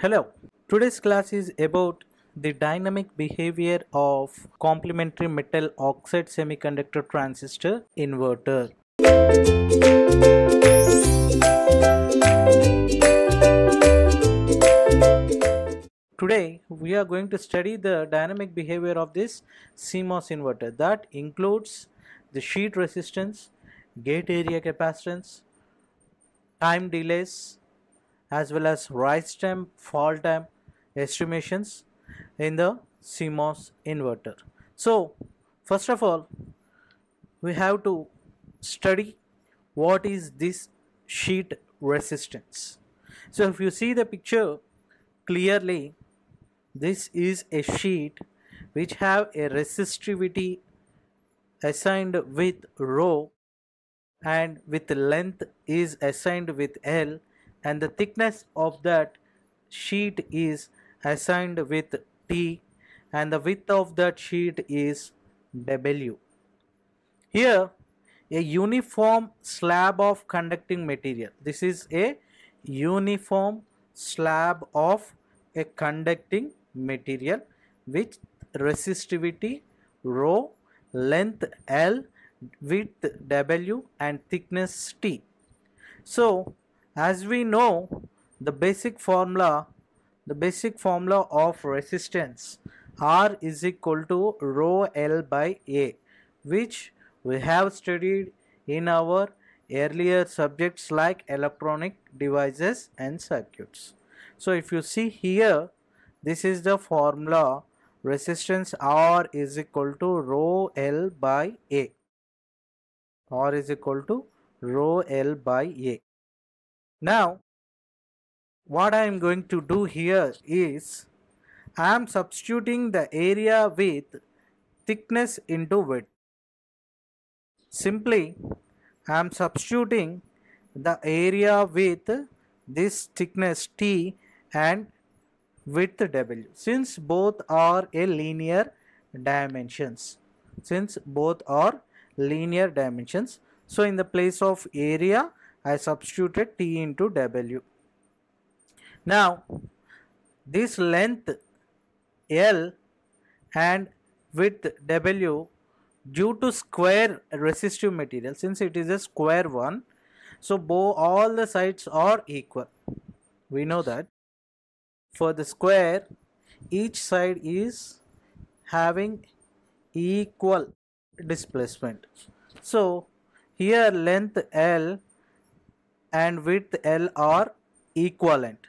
Hello, today's class is about the dynamic behavior of complementary metal oxide semiconductor transistor inverter. Today we are going to study the dynamic behavior of this CMOS inverter that includes the sheet resistance, gate area capacitance, time delays, as well as rise time, fall time estimations in the CMOS inverter. So first of all, we have to study what is this sheet resistance. So if you see the picture clearly, this is a sheet which have a resistivity assigned with rho and with length is assigned with L and the thickness of that sheet is assigned with T and the width of that sheet is W. Here a uniform slab of conducting material. This is a uniform slab of a conducting material with resistivity rho, length L, width W and thickness T. So as we know the basic formula the basic formula of resistance R is equal to rho L by A which we have studied in our earlier subjects like electronic devices and circuits. So if you see here this is the formula resistance R is equal to rho L by A R is equal to rho L by A. Now, what I am going to do here is I am substituting the area with thickness into width. Simply, I am substituting the area with this thickness T and width W since both are a linear dimensions. Since both are linear dimensions. So, in the place of area, I substituted T into W. Now this length L and width W due to square resistive material since it is a square one so both all the sides are equal we know that for the square each side is having equal displacement so here length L and width L are equivalent.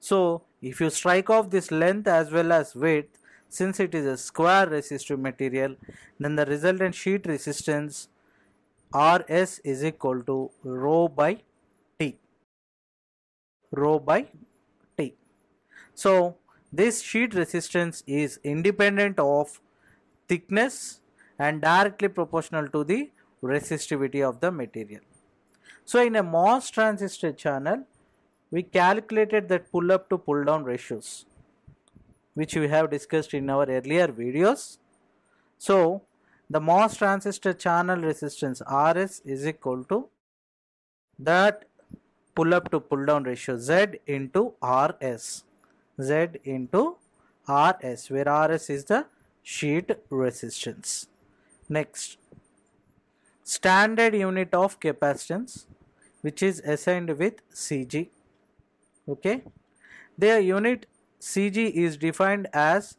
So if you strike off this length as well as width, since it is a square resistive material, then the resultant sheet resistance RS is equal to rho by T. Rho by T. So this sheet resistance is independent of thickness and directly proportional to the resistivity of the material. So in a MOS transistor channel, we calculated that pull up to pull down ratios, which we have discussed in our earlier videos. So the MOS transistor channel resistance RS is equal to that pull up to pull down ratio Z into RS, Z into RS, where RS is the sheet resistance. Next, standard unit of capacitance which is assigned with CG. Okay. Their unit CG is defined as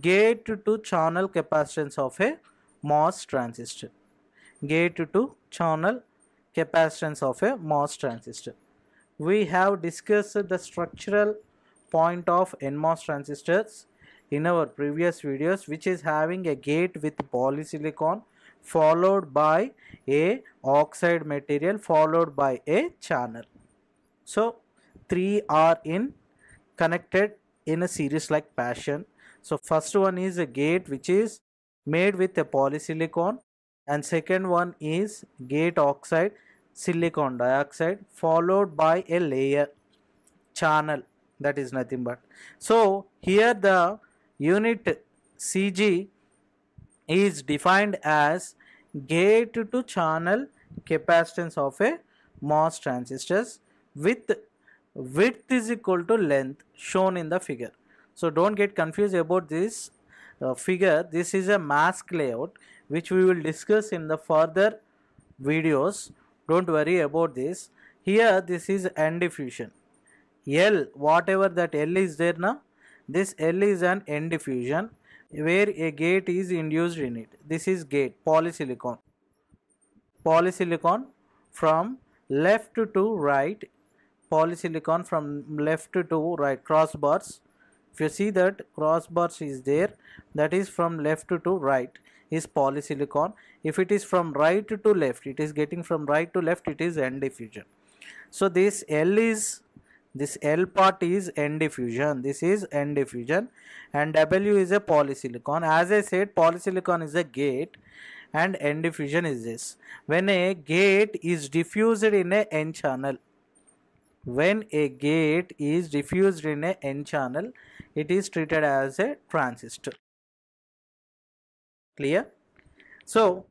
gate to channel capacitance of a MOS transistor. Gate to channel capacitance of a MOS transistor. We have discussed the structural point of NMOS transistors in our previous videos which is having a gate with polysilicon followed by a oxide material followed by a channel. So three are in connected in a series like passion. So first one is a gate which is made with a polysilicon and second one is gate oxide silicon dioxide followed by a layer channel that is nothing but. So here the unit CG is defined as gate to channel capacitance of a MOS transistors with width is equal to length shown in the figure. So don't get confused about this uh, figure. This is a mask layout which we will discuss in the further videos. Don't worry about this. Here this is N diffusion. L whatever that L is there now this L is an N diffusion where a gate is induced in it. This is gate polysilicon. Polysilicon from left to right polysilicon from left to right crossbars if you see that crossbars is there that is from left to right is polysilicon if it is from right to left it is getting from right to left it is n diffusion so this l is this L part is n diffusion this is n diffusion and W is a polysilicon as I said polysilicon is a gate and n diffusion is this when a gate is diffused in a n channel when a gate is diffused in a n channel it is treated as a transistor clear so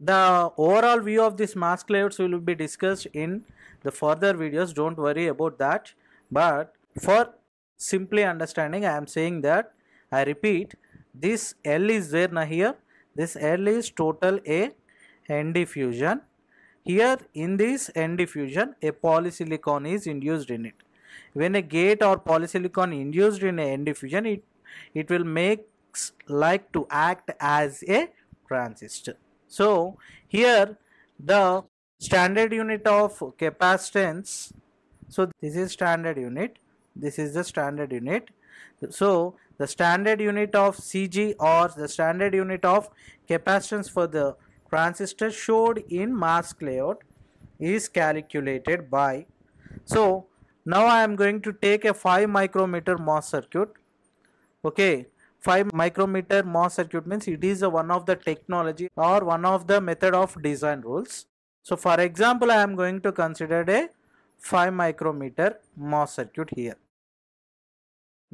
the overall view of this mask layouts will be discussed in the further videos don't worry about that but for simply understanding I am saying that I repeat this L is there now here this L is total A end diffusion here in this end diffusion a polysilicon is induced in it when a gate or polysilicon induced in a end diffusion it it will make like to act as a transistor so here the standard unit of capacitance so this is standard unit this is the standard unit so the standard unit of cg or the standard unit of capacitance for the transistor showed in mask layout is calculated by so now i am going to take a 5 micrometer mos circuit okay 5 micrometer MOS circuit means it is one of the technology or one of the method of design rules. So for example, I am going to consider a 5 micrometer MOS circuit here.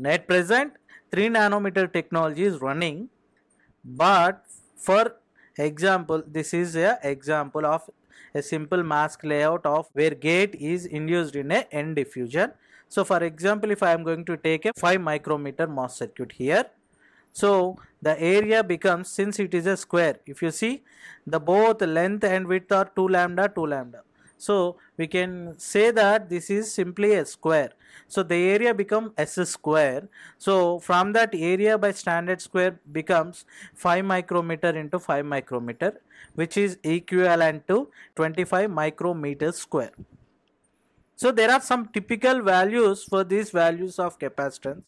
At present, 3 nanometer technology is running, but for example, this is a example of a simple mask layout of where gate is induced in a n diffusion. So for example, if I am going to take a 5 micrometer MOS circuit here, so, the area becomes since it is a square if you see the both length and width are 2 lambda 2 lambda. So, we can say that this is simply a square. So, the area becomes S square. So, from that area by standard square becomes 5 micrometer into 5 micrometer which is equivalent to 25 micrometer square. So, there are some typical values for these values of capacitance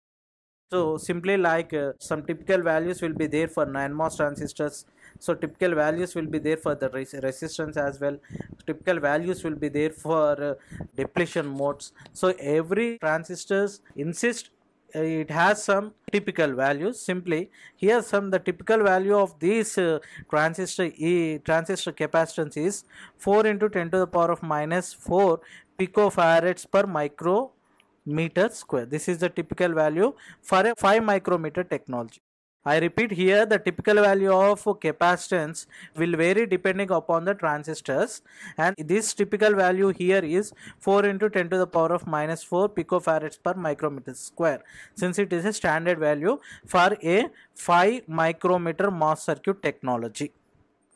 so simply like uh, some typical values will be there for NMOS transistors. So typical values will be there for the res resistance as well. Typical values will be there for uh, depletion modes. So every transistors insist uh, it has some typical values simply here some the typical value of these uh, transistor e transistor capacitance is 4 into 10 to the power of minus 4 picofarads per micro meter square. This is the typical value for a 5 micrometer technology. I repeat here the typical value of capacitance will vary depending upon the transistors and this typical value here is 4 into 10 to the power of minus 4 picofarads per micrometer square since it is a standard value for a 5 micrometer MOS circuit technology.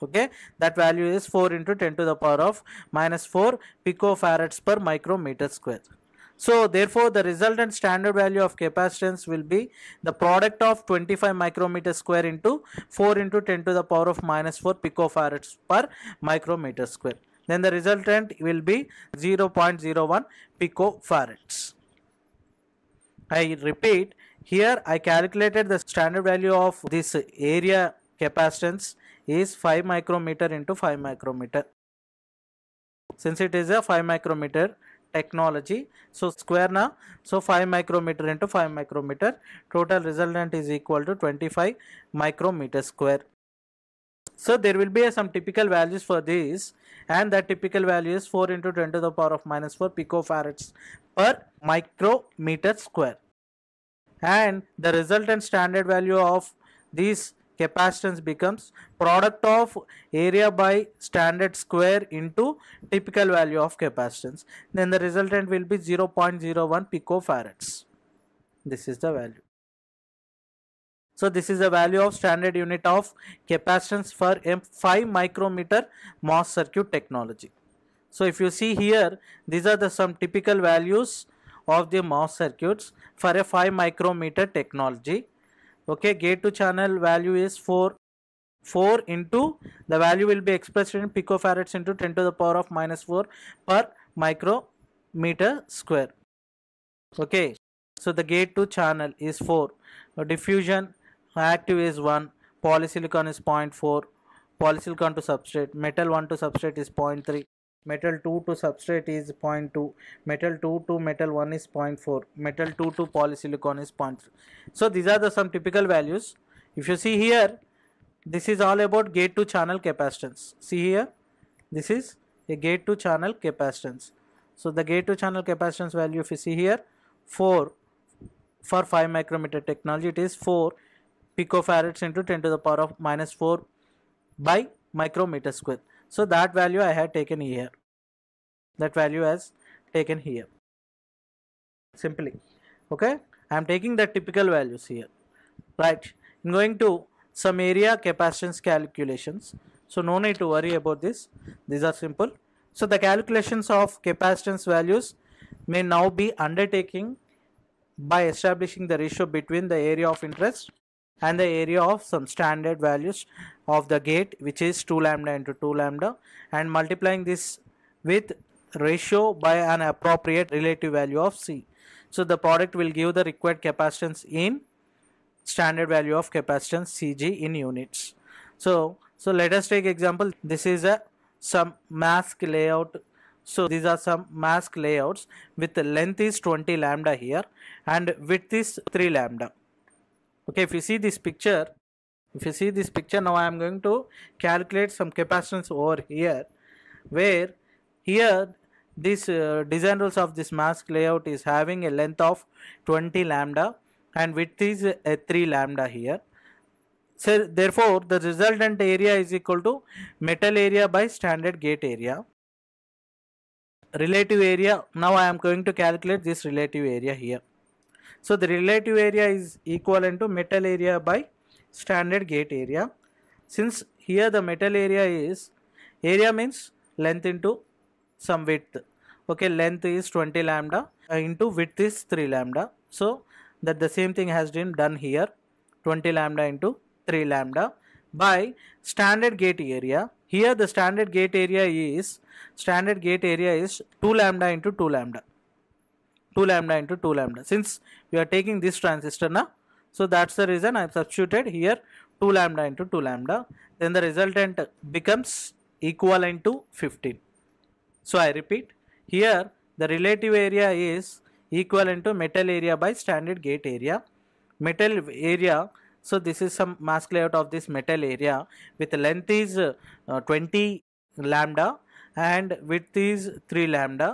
Okay, that value is 4 into 10 to the power of minus 4 picofarads per micrometer square. So therefore, the resultant standard value of capacitance will be the product of 25 micrometer square into 4 into 10 to the power of minus 4 picofarads per micrometer square. Then the resultant will be 0.01 picofarads. I repeat, here I calculated the standard value of this area capacitance is 5 micrometer into 5 micrometer. Since it is a 5 micrometer, technology so square now so 5 micrometer into 5 micrometer total resultant is equal to 25 micrometer square so there will be some typical values for these and that typical value is 4 into 10 to the power of minus 4 picofarads per micrometer square and the resultant standard value of these capacitance becomes product of area by standard square into typical value of capacitance then the resultant will be 0.01 picofarads this is the value so this is the value of standard unit of capacitance for M5 micrometer MOS circuit technology. So if you see here, these are the some typical values of the MOS circuits for a 5 micrometer technology okay gate to channel value is 4 4 into the value will be expressed in picofarads into 10 to the power of minus 4 per micrometer square okay so the gate to channel is 4 diffusion active is 1 polysilicon is 0.4 polysilicon to substrate metal 1 to substrate is 0.3 metal 2 to substrate is 0.2 metal 2 to metal 1 is 0.4 metal 2 to polysilicon is 0.3 so these are the some typical values if you see here this is all about gate to channel capacitance see here this is a gate to channel capacitance so the gate to channel capacitance value if you see here 4 for 5 micrometer technology it is 4 picofarads into 10 to the power of minus 4 by micrometer square so that value I have taken here that value as taken here simply okay I am taking the typical values here right I'm going to some area capacitance calculations so no need to worry about this these are simple so the calculations of capacitance values may now be undertaking by establishing the ratio between the area of interest and the area of some standard values of the gate which is 2 lambda into 2 lambda and multiplying this with ratio by an appropriate relative value of C. So the product will give the required capacitance in standard value of capacitance Cg in units. So, so let us take example. This is a some mask layout. So these are some mask layouts with length is 20 lambda here and width is 3 lambda okay if you see this picture if you see this picture now i am going to calculate some capacitance over here where here this uh, design rules of this mask layout is having a length of 20 lambda and width is a 3 lambda here so therefore the resultant area is equal to metal area by standard gate area relative area now i am going to calculate this relative area here so the relative area is equivalent to metal area by standard gate area. Since here the metal area is area means length into some width. Okay, length is 20 lambda uh, into width is 3 lambda. So that the same thing has been done here 20 lambda into 3 lambda by standard gate area. Here the standard gate area is standard gate area is 2 lambda into 2 lambda. 2 lambda into 2 lambda since we are taking this transistor now so that's the reason i have substituted here 2 lambda into 2 lambda then the resultant becomes equivalent to 15 so i repeat here the relative area is equivalent to metal area by standard gate area metal area so this is some mask layout of this metal area with length is uh, 20 lambda and width is 3 lambda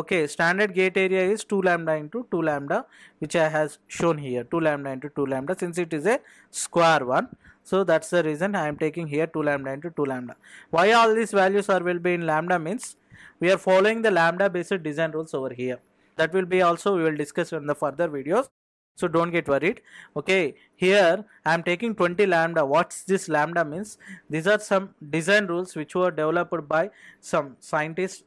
okay standard gate area is 2 lambda into 2 lambda which I has shown here 2 lambda into 2 lambda since it is a square one so that's the reason I am taking here 2 lambda into 2 lambda why all these values are will be in lambda means we are following the lambda based design rules over here that will be also we will discuss in the further videos so don't get worried okay here i am taking 20 lambda what's this lambda means these are some design rules which were developed by some scientists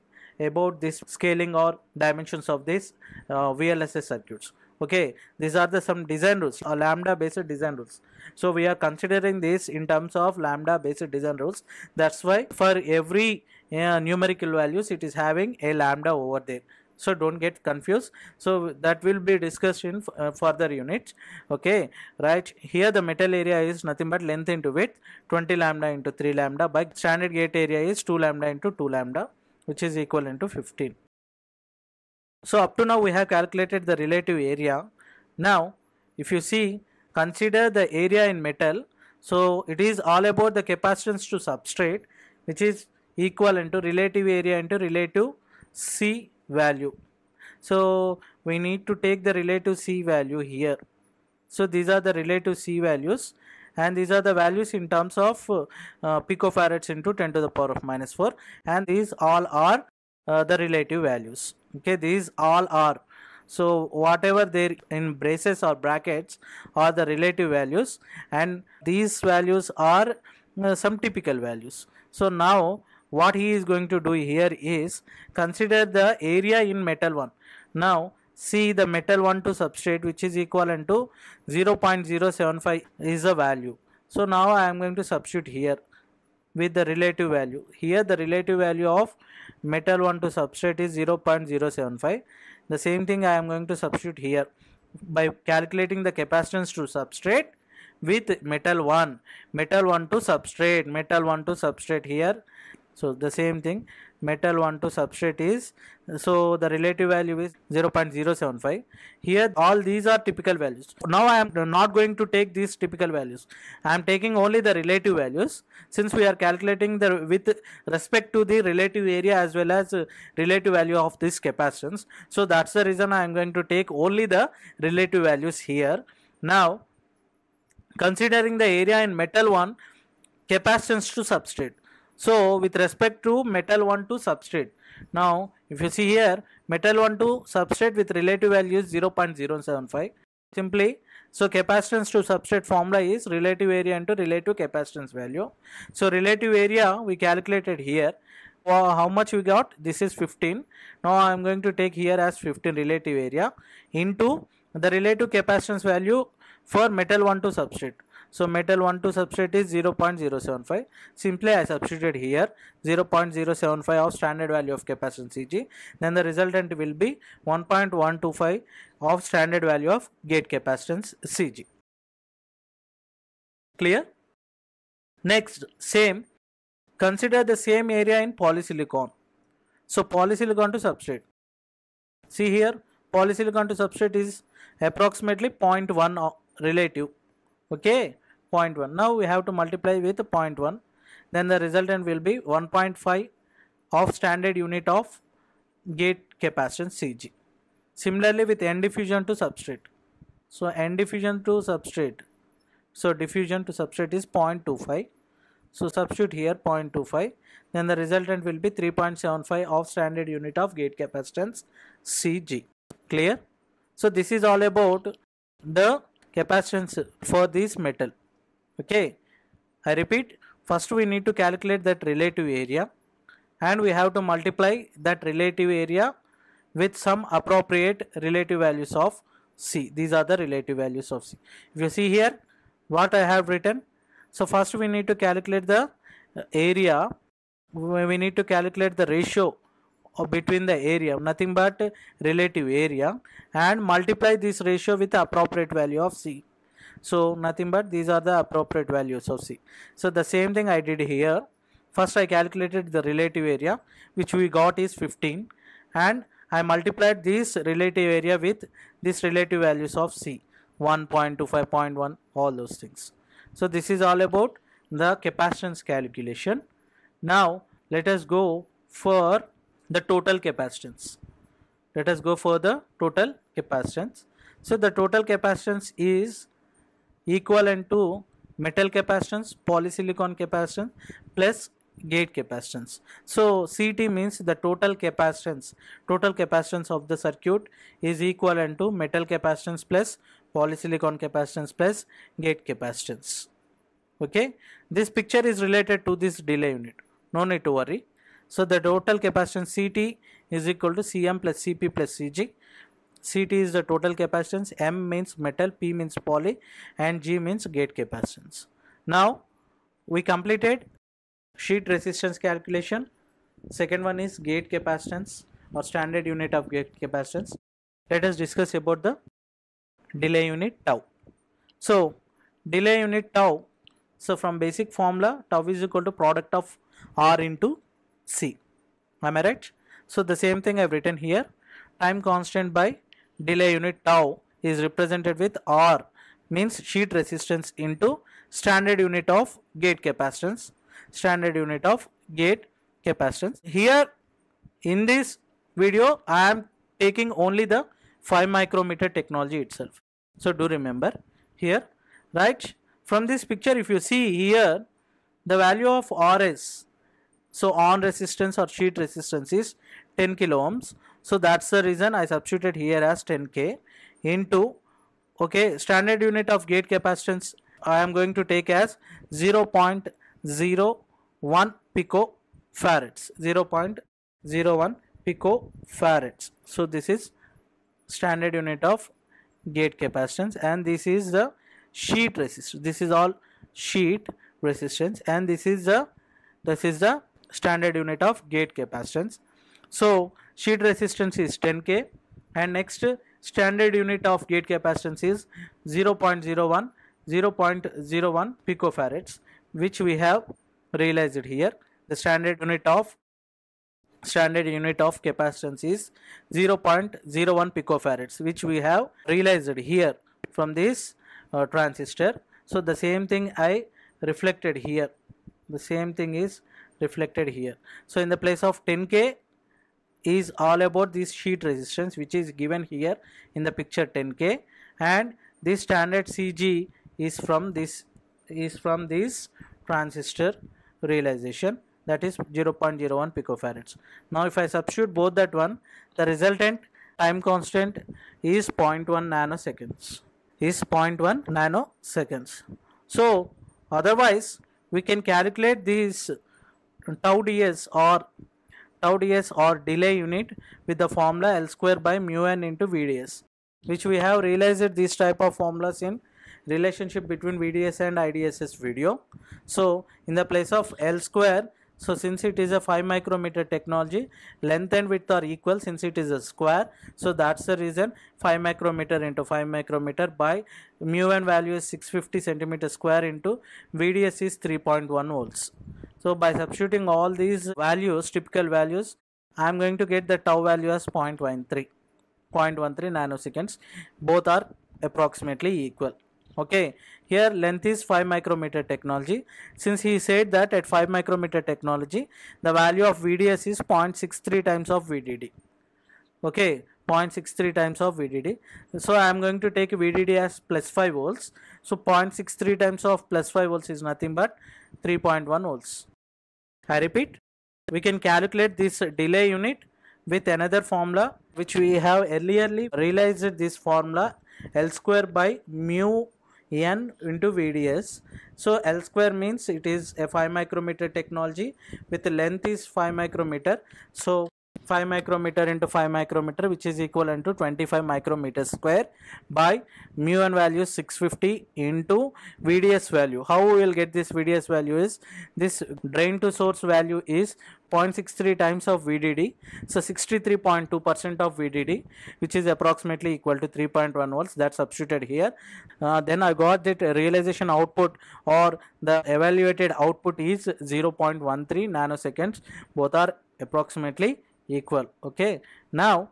about this scaling or dimensions of this uh, VLSS circuits okay these are the some design rules or uh, lambda based design rules so we are considering this in terms of lambda based design rules that's why for every uh, numerical values it is having a lambda over there so don't get confused so that will be discussed in uh, further unit okay right here the metal area is nothing but length into width 20 lambda into 3 lambda by standard gate area is 2 lambda into 2 lambda which is equivalent to 15. So up to now we have calculated the relative area. Now if you see consider the area in metal. So it is all about the capacitance to substrate which is equivalent to relative area into relative C value. So we need to take the relative C value here. So these are the relative C values and these are the values in terms of uh, picofarads into 10 to the power of minus 4 and these all are uh, the relative values okay these all are so whatever they are in braces or brackets are the relative values and these values are uh, some typical values so now what he is going to do here is consider the area in metal 1 now C the metal 1 to substrate which is equivalent to 0.075 is the value. So now I am going to substitute here with the relative value. Here the relative value of metal 1 to substrate is 0.075. The same thing I am going to substitute here by calculating the capacitance to substrate with metal 1, metal 1 to substrate, metal 1 to substrate here so the same thing metal 1 to substrate is so the relative value is 0.075 here all these are typical values now i am not going to take these typical values i am taking only the relative values since we are calculating the with respect to the relative area as well as relative value of this capacitance so that's the reason i am going to take only the relative values here now considering the area in metal 1 capacitance to substrate so with respect to metal 1 to substrate, now if you see here metal 1 to substrate with relative value is 0.075 simply so capacitance to substrate formula is relative area into relative capacitance value. So relative area we calculated here uh, how much we got this is 15 now I am going to take here as 15 relative area into the relative capacitance value for metal 1 to substrate so metal 1 to substrate is 0.075. Simply I substituted here 0.075 of standard value of capacitance Cg. Then the resultant will be 1.125 of standard value of gate capacitance Cg. Clear? Next, same. Consider the same area in polysilicon. So polysilicon to substrate. See here, polysilicon to substrate is approximately 0.1 relative okay 0.1 now we have to multiply with 0.1 then the resultant will be 1.5 of standard unit of gate capacitance Cg similarly with n diffusion to substrate so n diffusion to substrate so diffusion to substrate is 0.25 so substitute here 0.25 then the resultant will be 3.75 of standard unit of gate capacitance Cg clear so this is all about the capacitance for this metal okay I repeat first we need to calculate that relative area and we have to multiply that relative area with some appropriate relative values of C these are the relative values of C if you see here what I have written so first we need to calculate the area we need to calculate the ratio between the area nothing but relative area and multiply this ratio with the appropriate value of c so nothing but these are the appropriate values of c so the same thing i did here first i calculated the relative area which we got is 15 and i multiplied this relative area with this relative values of c 1.25.1 all those things so this is all about the capacitance calculation now let us go for the total capacitance. Let us go for the total capacitance. So the total capacitance is equivalent to metal capacitance, polysilicon capacitance plus gate capacitance. So CT means the total capacitance, total capacitance of the circuit is equivalent to metal capacitance plus polysilicon capacitance plus gate capacitance. Okay, this picture is related to this delay unit. No need to worry. So the total capacitance CT is equal to Cm plus Cp plus Cg. CT is the total capacitance, M means metal, P means poly and G means gate capacitance. Now we completed sheet resistance calculation. Second one is gate capacitance or standard unit of gate capacitance. Let us discuss about the delay unit tau. So delay unit tau, so from basic formula tau is equal to product of R into c. Am I right? So the same thing I've written here. Time constant by delay unit tau is represented with R means sheet resistance into standard unit of gate capacitance. Standard unit of gate capacitance. Here in this video I am taking only the 5 micrometer technology itself. So do remember here right from this picture if you see here the value of RS so on resistance or sheet resistance is 10 kilo ohms. So that's the reason I substituted here as 10k into okay standard unit of gate capacitance I am going to take as 0.01 pico farads. 0.01 pico farads. So this is standard unit of gate capacitance and this is the sheet resistance. This is all sheet resistance and this is the this is the standard unit of gate capacitance. So sheet resistance is 10K and next standard unit of gate capacitance is 0.01 0.01 picofarads which we have realized here the standard unit of standard unit of capacitance is 0.01 picofarads which we have realized here from this uh, transistor so the same thing i reflected here the same thing is reflected here. So in the place of 10K is all about this sheet resistance which is given here in the picture 10K and this standard CG is from this is from this transistor realization that is 0.01 picofarads. Now if I substitute both that one the resultant time constant is 0.1 nanoseconds is 0.1 nanoseconds. So otherwise we can calculate these tau ds or tau ds or delay unit with the formula L square by mu n into VDS which we have realized these type of formulas in relationship between VDS and IDSS video. So in the place of L square so since it is a 5 micrometer technology, length and width are equal since it is a square. So that's the reason 5 micrometer into 5 micrometer by mu n value is 650 centimeter square into VDS is 3.1 volts. So by substituting all these values, typical values, I am going to get the tau value as 0.13, 0.13 nanoseconds. Both are approximately equal okay here length is 5 micrometer technology since he said that at 5 micrometer technology the value of vds is 0.63 times of vdd okay 0.63 times of vdd so i am going to take vdd as plus 5 volts so 0.63 times of plus 5 volts is nothing but 3.1 volts i repeat we can calculate this delay unit with another formula which we have earlierly realized this formula L square by mu n into VDS. So L square means it is a 5 micrometer technology with length is 5 micrometer. So 5 micrometer into 5 micrometer which is equivalent to 25 micrometer square by mu n value 650 into VDS value. How we will get this VDS value is this drain to source value is 0.63 times of VDD. So 63.2% of VDD which is approximately equal to 3.1 volts that substituted here. Uh, then I got that realization output or the evaluated output is 0.13 nanoseconds both are approximately equal okay now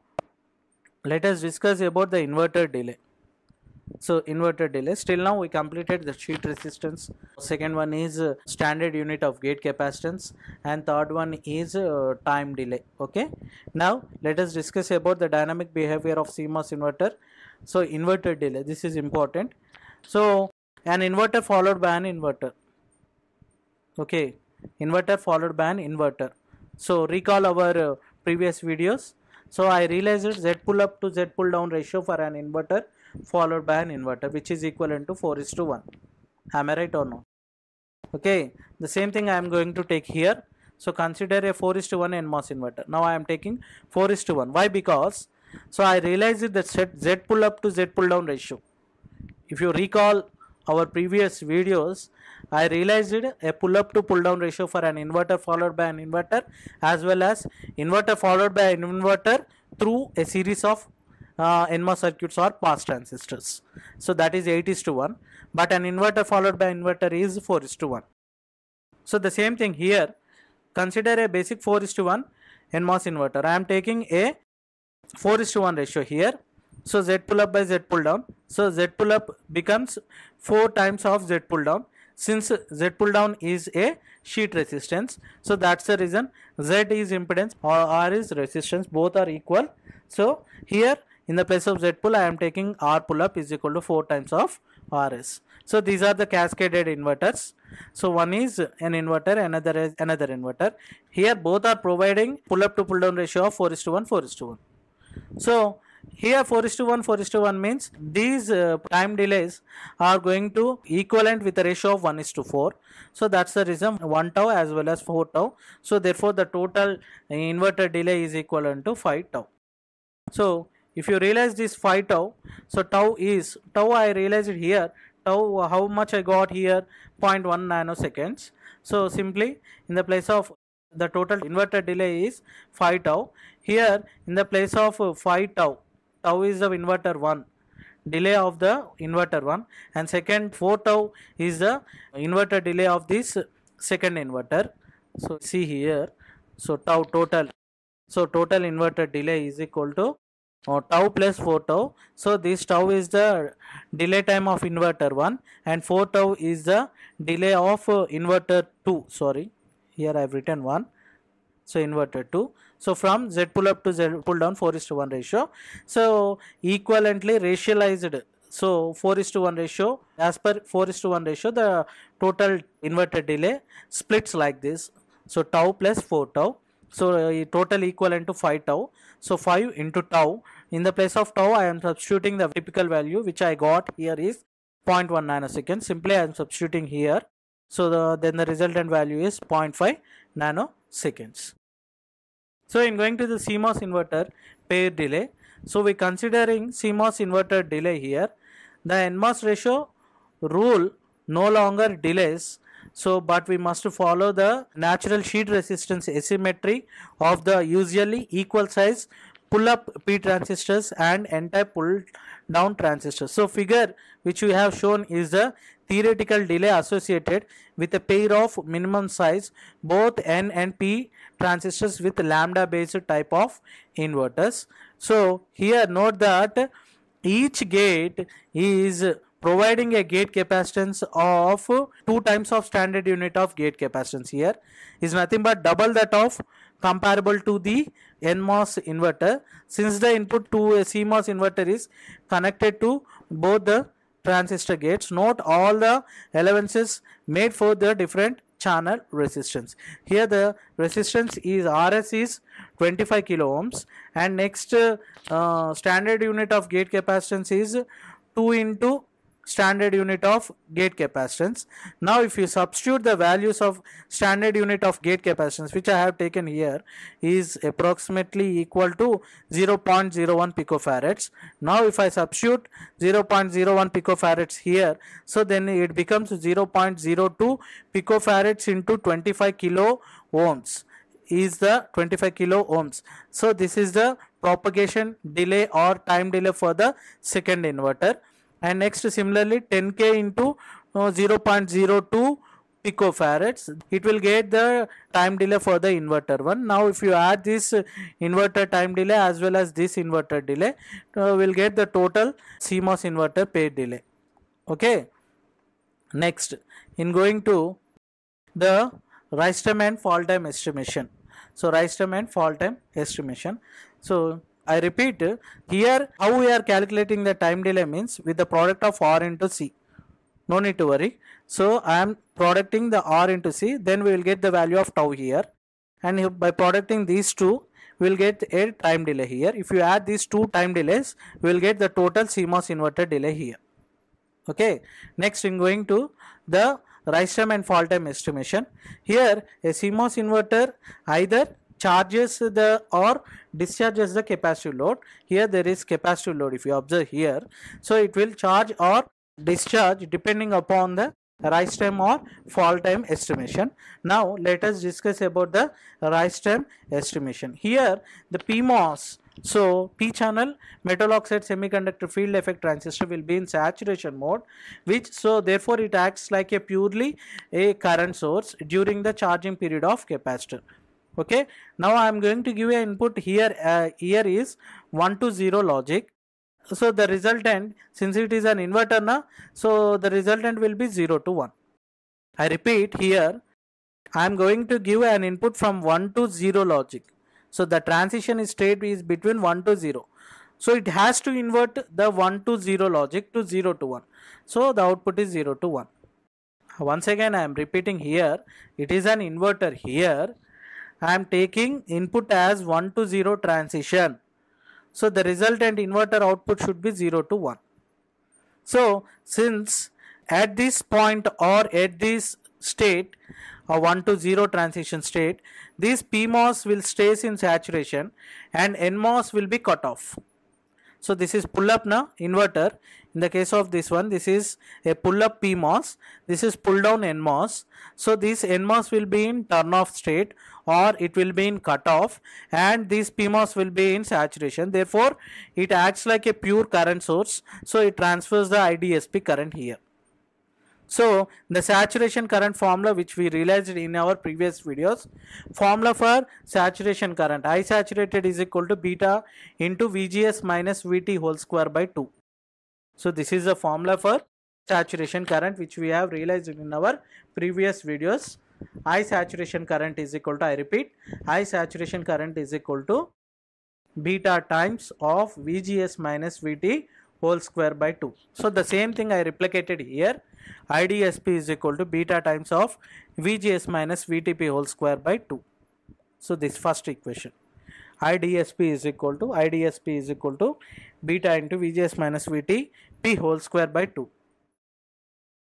let us discuss about the inverter delay so inverter delay still now we completed the sheet resistance second one is uh, standard unit of gate capacitance and third one is uh, time delay okay now let us discuss about the dynamic behavior of cmos inverter so inverter delay this is important so an inverter followed by an inverter okay inverter followed by an inverter so recall our uh, previous videos. So I realized Z pull up to Z pull down ratio for an inverter followed by an inverter which is equivalent to 4 is to 1. Am I right or no? Okay, the same thing I am going to take here. So consider a 4 is to 1 NMOS inverter. Now I am taking 4 is to 1. Why? Because so I realized that Z pull up to Z pull down ratio. If you recall our previous videos, I realized a pull up to pull down ratio for an inverter followed by an inverter as well as inverter followed by an inverter through a series of uh, NMOS circuits or pass transistors. So that is 8 is to 1 but an inverter followed by inverter is 4 is to 1. So the same thing here consider a basic 4 is to 1 NMOS inverter. I am taking a 4 is to 1 ratio here. So Z pull up by Z pull down. So Z pull up becomes 4 times of Z pull down since Z pull down is a sheet resistance so that's the reason Z is impedance or R is resistance both are equal so here in the place of Z pull I am taking R pull up is equal to 4 times of RS so these are the cascaded inverters so one is an inverter another is another inverter here both are providing pull up to pull down ratio of 4 is to 1 4 is to 1 so here 4 is to 1, 4 is to 1 means these uh, time delays are going to equivalent with a ratio of 1 is to 4. So that's the reason 1 tau as well as 4 tau. So therefore the total inverter delay is equivalent to 5 tau. So if you realize this 5 tau, so tau is, tau I realized here, tau how much I got here 0.1 nanoseconds. So simply in the place of the total inverter delay is 5 tau. Here in the place of 5 tau tau is the inverter 1 delay of the inverter 1 and second 4 tau is the inverter delay of this second inverter so see here so tau total so total inverter delay is equal to or uh, tau plus 4 tau so this tau is the delay time of inverter 1 and 4 tau is the delay of uh, inverter 2 sorry here i have written 1 so inverted 2 so from z pull up to z pull down 4 is to 1 ratio so equivalently racialized so 4 is to 1 ratio as per 4 is to 1 ratio the total inverted delay splits like this so tau plus 4 tau so uh, total equivalent to 5 tau so 5 into tau in the place of tau i am substituting the typical value which i got here is 0.1 nanosecond simply i am substituting here so the, then the resultant value is 0.5 nano seconds. So in going to the CMOS inverter pair delay, so we considering CMOS inverter delay here, the NMOS ratio rule no longer delays so but we must follow the natural sheet resistance asymmetry of the usually equal size pull up p transistors and n type pull down transistors so figure which we have shown is the theoretical delay associated with a pair of minimum size both N and P transistors with lambda based type of inverters. So here note that each gate is providing a gate capacitance of two times of standard unit of gate capacitance here is nothing but double that of comparable to the NMOS inverter since the input to a CMOS inverter is connected to both the transistor gates. Note all the allowances made for the different channel resistance. Here the resistance is RS is 25 kilo ohms and next uh, uh, standard unit of gate capacitance is 2 into standard unit of gate capacitance. Now if you substitute the values of standard unit of gate capacitance which I have taken here is approximately equal to 0.01 picofarads. Now if I substitute 0.01 picofarads here so then it becomes 0.02 picofarads into 25 kilo ohms is the 25 kilo ohms. So this is the propagation delay or time delay for the second inverter and next similarly 10k into uh, 0.02 picofarads it will get the time delay for the inverter one now if you add this uh, inverter time delay as well as this inverter delay uh, we'll get the total cmos inverter pair delay okay next in going to the rise time and fall time estimation so rise time and fall time estimation so I repeat here how we are calculating the time delay means with the product of R into C. No need to worry. So I am producting the R into C then we will get the value of tau here and by producting these two we will get a time delay here. If you add these two time delays we will get the total CMOS inverter delay here. Okay. Next we are going to the rise time and fall time estimation. Here a CMOS inverter either charges the or discharges the capacitive load here there is capacitive load if you observe here so it will charge or discharge depending upon the rise time or fall time estimation now let us discuss about the rise time estimation here the pmos so p channel metal oxide semiconductor field effect transistor will be in saturation mode which so therefore it acts like a purely a current source during the charging period of capacitor okay now i am going to give a input here uh, here is 1 to 0 logic so the resultant since it is an inverter now so the resultant will be 0 to 1 i repeat here i am going to give an input from 1 to 0 logic so the transition state is between 1 to 0 so it has to invert the 1 to 0 logic to 0 to 1 so the output is 0 to 1 once again i am repeating here it is an inverter here I am taking input as 1 to 0 transition. So the resultant inverter output should be 0 to 1. So since at this point or at this state a 1 to 0 transition state this PMOS will stays in saturation and NMOS will be cut off. So this is pull up now inverter in the case of this one this is a pull up pmos this is pull down nmos so this nmos will be in turn off state or it will be in cutoff and this pmos will be in saturation therefore it acts like a pure current source so it transfers the idsp current here so the saturation current formula which we realized in our previous videos, formula for saturation current, I saturated is equal to beta into VGS minus VT whole square by 2. So this is the formula for saturation current which we have realized in our previous videos. I saturation current is equal to, I repeat, I saturation current is equal to beta times of VGS minus VT whole square by 2. So the same thing I replicated here. IDSP is equal to beta times of VGS minus VTP whole square by 2. So this first equation. IDSP is equal to IDSP is equal to beta into Vgs minus Vt p whole square by 2.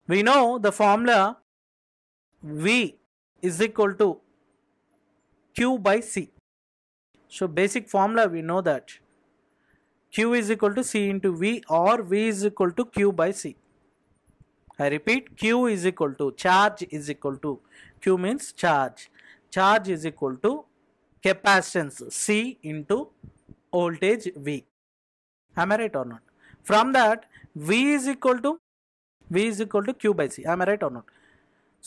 We know the formula V is equal to Q by C. So basic formula we know that Q is equal to C into V or V is equal to Q by C. I repeat Q is equal to charge is equal to Q means charge. Charge is equal to capacitance C into voltage V am i right or not from that v is equal to v is equal to q by c am i right or not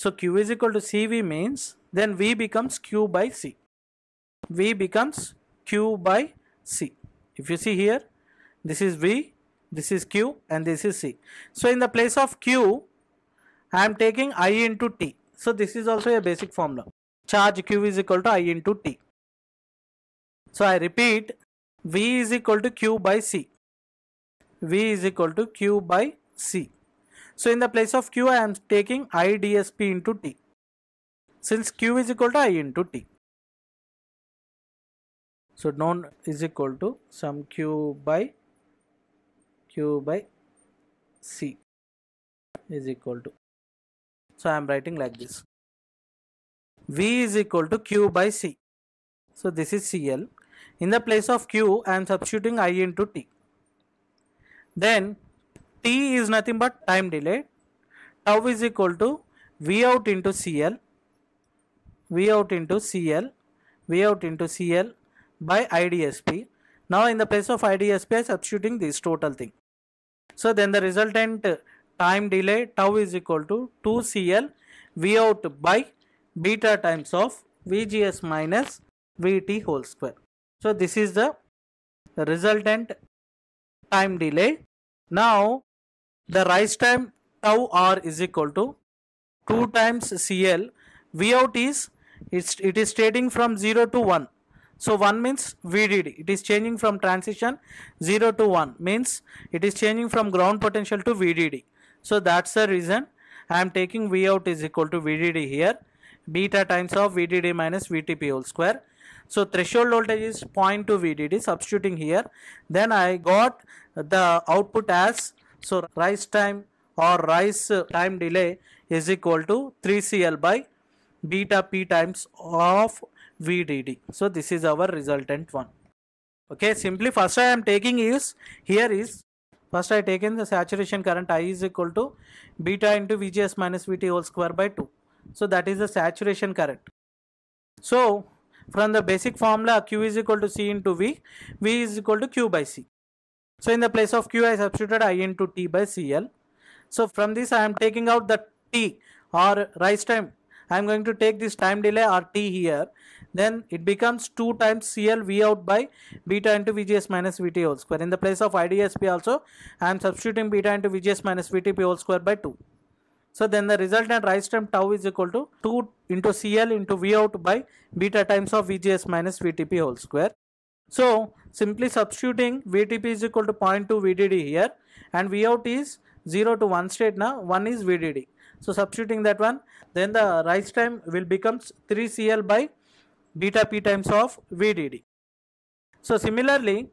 so q is equal to cv means then v becomes q by c v becomes q by c if you see here this is v this is q and this is c so in the place of q i am taking i into t so this is also a basic formula charge q is equal to i into t so i repeat v is equal to q by c V is equal to Q by C. So in the place of Q, I am taking I DSP into T. Since Q is equal to I into T. So known is equal to some Q by Q by C is equal to. So I am writing like this. V is equal to Q by C. So this is CL. In the place of Q, I am substituting I into T. Then T is nothing but time delay. Tau is equal to V out into CL, V out into CL, V out into CL by IDSP. Now in the place of IDSP, I substituting this total thing. So then the resultant time delay tau is equal to 2CL V out by beta times of VGS minus VT whole square. So this is the resultant time delay. Now the rise time tau r is equal to 2 times CL. V out is it's, trading from 0 to 1. So 1 means VDD. It is changing from transition 0 to 1 means it is changing from ground potential to VDD. So that's the reason I am taking V out is equal to VDD here beta times of VDD minus VTP whole square so threshold voltage is 0.2 VDD substituting here. Then I got the output as so rise time or rise time delay is equal to 3CL by beta P times of VDD. So this is our resultant one. Okay, simply first I am taking is here is first I taken the saturation current I is equal to beta into VGS minus VT whole square by 2. So that is the saturation current. So from the basic formula q is equal to c into v v is equal to q by c so in the place of q i substituted i into t by cl so from this i am taking out the t or rise time i am going to take this time delay or t here then it becomes 2 times cl v out by beta into vgs minus vt whole square in the place of idsp also i am substituting beta into vgs minus vtp whole square by 2 so then the resultant rise time tau is equal to 2 into Cl into V out by beta times of Vgs minus Vtp whole square. So simply substituting Vtp is equal to 0.2 Vdd here and V out is 0 to 1 state now 1 is Vdd. So substituting that one then the rise time will becomes 3Cl by beta p times of Vdd. So similarly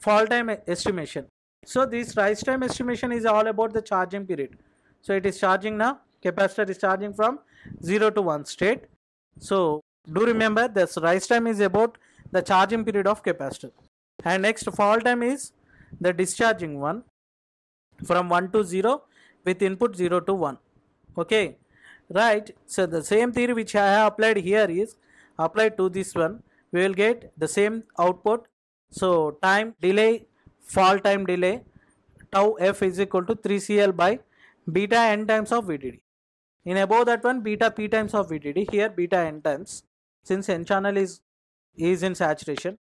fall time estimation. So this rise time estimation is all about the charging period. So it is charging now. Capacitor is charging from 0 to 1 state. So do remember this rise time is about the charging period of capacitor. And next fall time is the discharging one from 1 to 0 with input 0 to 1. Okay. Right. So the same theory which I have applied here is applied to this one. We will get the same output. So time delay, fall time delay tau f is equal to 3 cl by beta n times of VDD. In above that one beta p times of VDD, here beta n times since n channel is, is in saturation.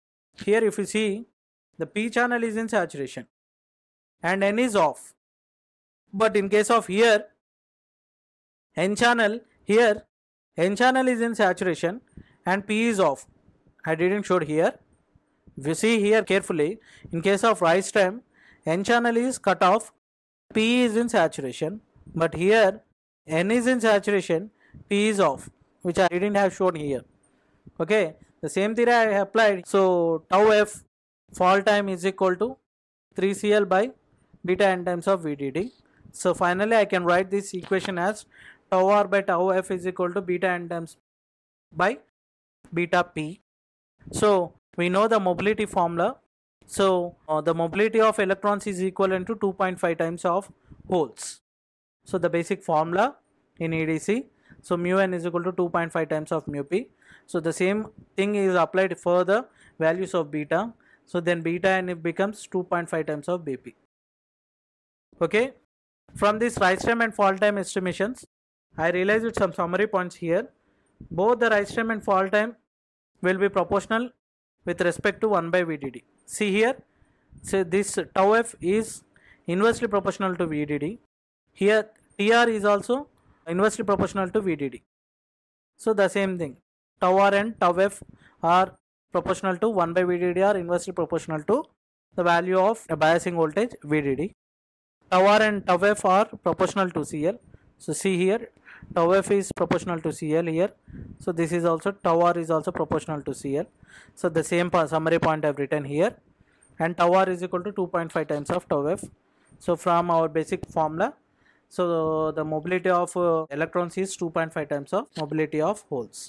Here if you see the p channel is in saturation and n is off. But in case of here n channel, here n channel is in saturation and p is off. I didn't show here. If you see here carefully, in case of rise time, n channel is cut off P is in saturation, but here N is in saturation, P is off, which I didn't have shown here. Okay, the same theory I applied. So tau F fall time is equal to 3Cl by beta n times of VDD. So finally I can write this equation as tau r by tau f is equal to beta n times by beta p. So we know the mobility formula so uh, the mobility of electrons is equivalent to 2.5 times of holes. So the basic formula in EDC. So mu n is equal to 2.5 times of mu p. So the same thing is applied for the values of beta. So then beta n it becomes 2.5 times of bp. Okay. From this rise time and fall time estimations, I realized some summary points here. Both the rise time and fall time will be proportional with respect to 1 by VDD. See here, say this tau f is inversely proportional to VDD. Here TR is also inversely proportional to VDD. So the same thing, tau r and tau f are proportional to 1 by VDD are inversely proportional to the value of a biasing voltage VDD. Tau r and tau f are proportional to CL so see here tau f is proportional to cl here so this is also tau r is also proportional to cl so the same summary point i've written here and tau r is equal to 2.5 times of tau f so from our basic formula so the mobility of uh, electrons is 2.5 times of mobility of holes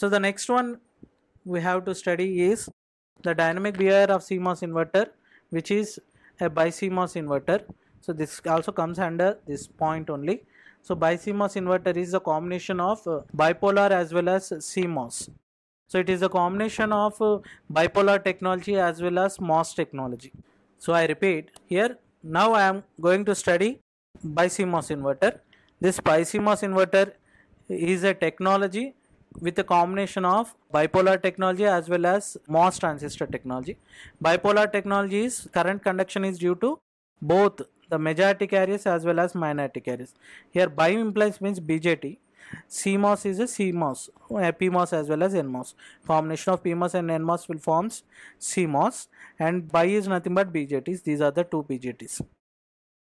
so the next one we have to study is the dynamic behavior of CMOS inverter which is a bi CMOS inverter so this also comes under this point only so BiCMOS inverter is a combination of uh, bipolar as well as CMOS. So it is a combination of uh, bipolar technology as well as MOS technology. So I repeat here now I am going to study BiCMOS inverter. This BiCMOS inverter is a technology with a combination of bipolar technology as well as MOS transistor technology. Bipolar technology is current conduction is due to both the majority carriers as well as minority carriers. Here bi implies means BJT. CMOS is a CMOS, PMOS as well as NMOS. Combination of PMOS and NMOS will forms CMOS and bi is nothing but BJTs. These are the two BJTs.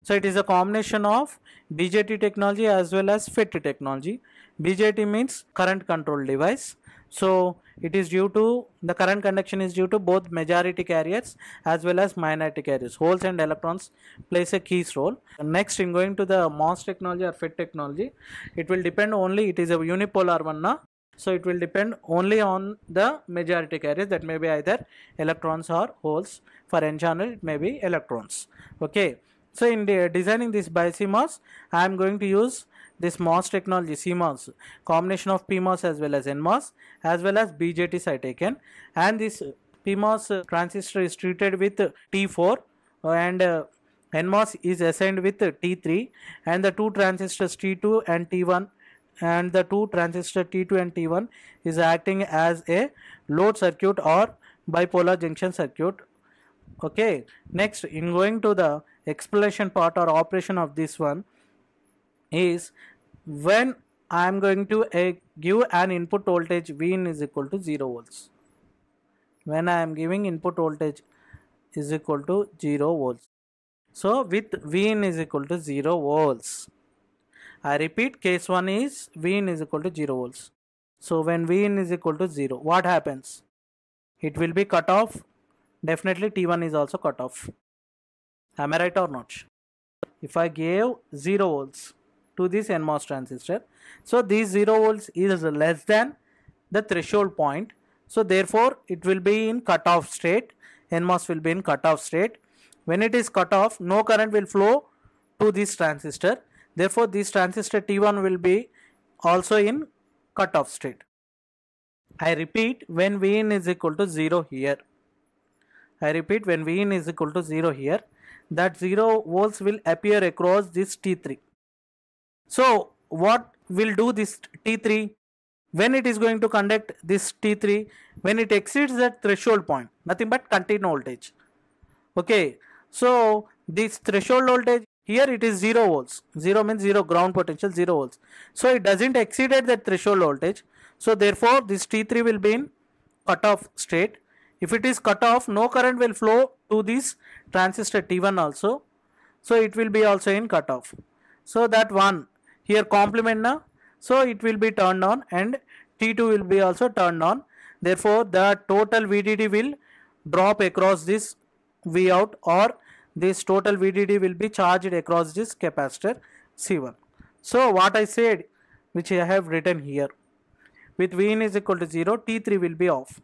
So it is a combination of BJT technology as well as FET technology. BJT means current control device. So it is due to the current conduction is due to both majority carriers as well as minority carriers holes and electrons plays a key role next in going to the MOS technology or FET technology it will depend only it is a unipolar one now so it will depend only on the majority carriers that may be either electrons or holes for n channel it may be electrons okay so in the designing this BiCMOS I am going to use this MOS technology, CMOS, combination of PMOS as well as NMOS as well as BJT side taken and this PMOS transistor is treated with T4 and uh, NMOS is assigned with T3 and the two transistors T2 and T1 and the two transistor T2 and T1 is acting as a load circuit or bipolar junction circuit. Okay, next in going to the explanation part or operation of this one, is when I am going to uh, give an input voltage Vin is equal to 0 volts. When I am giving input voltage is equal to 0 volts. So with Vin is equal to 0 volts. I repeat case 1 is Vin is equal to 0 volts. So when Vin is equal to 0 what happens? It will be cut off. Definitely T1 is also cut off. Am I right or not? If I gave 0 volts to this NMOS transistor. So this 0 volts is less than the threshold point. So therefore it will be in cutoff state. NMOS will be in cutoff state. When it is cut off, no current will flow to this transistor. Therefore this transistor T1 will be also in cutoff state. I repeat when Vin is equal to 0 here. I repeat when Vin is equal to 0 here that 0 volts will appear across this T3. So what will do this T3? When it is going to conduct this T3, when it exceeds that threshold point, nothing but continue voltage. Okay, so this threshold voltage here it is 0 volts. 0 means 0 ground potential, 0 volts. So it doesn't exceed at that threshold voltage. So therefore this T3 will be in cutoff state. If it is cut off, no current will flow to this transistor T1 also. So it will be also in cutoff. So that one here complement na so it will be turned on and t2 will be also turned on therefore the total vdd will drop across this v out or this total vdd will be charged across this capacitor c1 so what i said which i have written here with V in is equal to 0 t3 will be off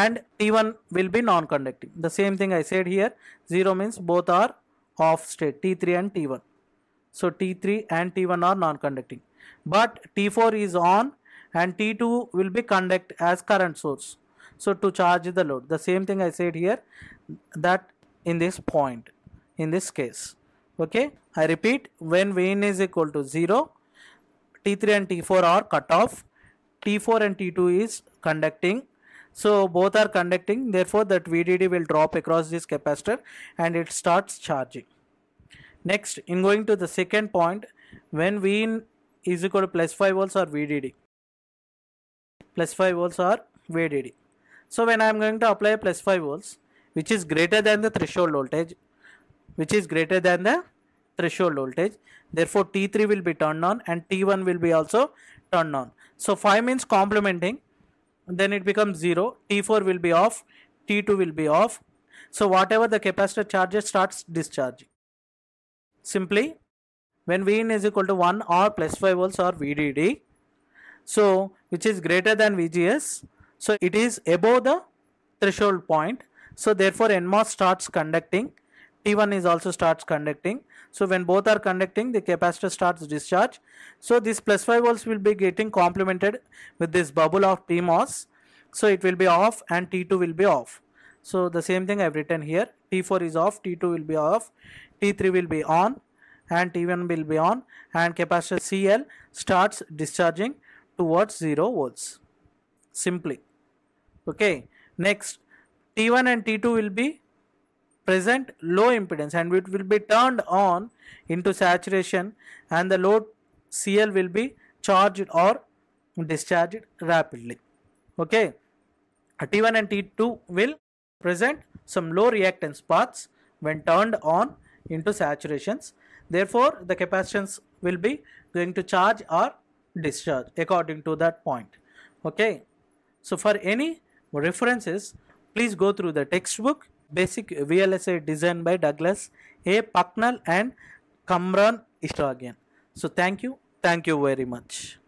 and t1 will be non conducting the same thing i said here 0 means both are off state t3 and t1 so T3 and T1 are non-conducting. But T4 is on and T2 will be conduct as current source. So to charge the load. The same thing I said here that in this point, in this case. Okay. I repeat when Vn is equal to 0, T3 and T4 are cut off. T4 and T2 is conducting so both are conducting therefore that VDD will drop across this capacitor and it starts charging. Next, in going to the second point, when V in is equal to plus 5 volts or VDD, plus 5 volts or VDD. So when I am going to apply plus 5 volts, which is greater than the threshold voltage, which is greater than the threshold voltage. Therefore, T3 will be turned on and T1 will be also turned on. So 5 means complementing, then it becomes 0, T4 will be off, T2 will be off. So whatever the capacitor charges starts discharging simply when Vin is equal to 1 or plus 5 volts or VDD. So, which is greater than VGS. So, it is above the threshold point. So, therefore, NMOS starts conducting. T1 is also starts conducting. So, when both are conducting, the capacitor starts discharge. So, this plus 5 volts will be getting complemented with this bubble of PMOS. So, it will be off and T2 will be off. So, the same thing I have written here. T4 is off, T2 will be off, T3 will be on and T1 will be on and capacitor CL starts discharging towards 0 volts simply okay next T1 and T2 will be present low impedance and it will be turned on into saturation and the load CL will be charged or discharged rapidly okay T1 and T2 will present some low reactance paths when turned on into saturations. Therefore, the capacitance will be going to charge or discharge according to that point. Okay. So, for any references, please go through the textbook Basic VLSI Design by Douglas A. Pucknell and Kamran Ishragian. So, thank you. Thank you very much.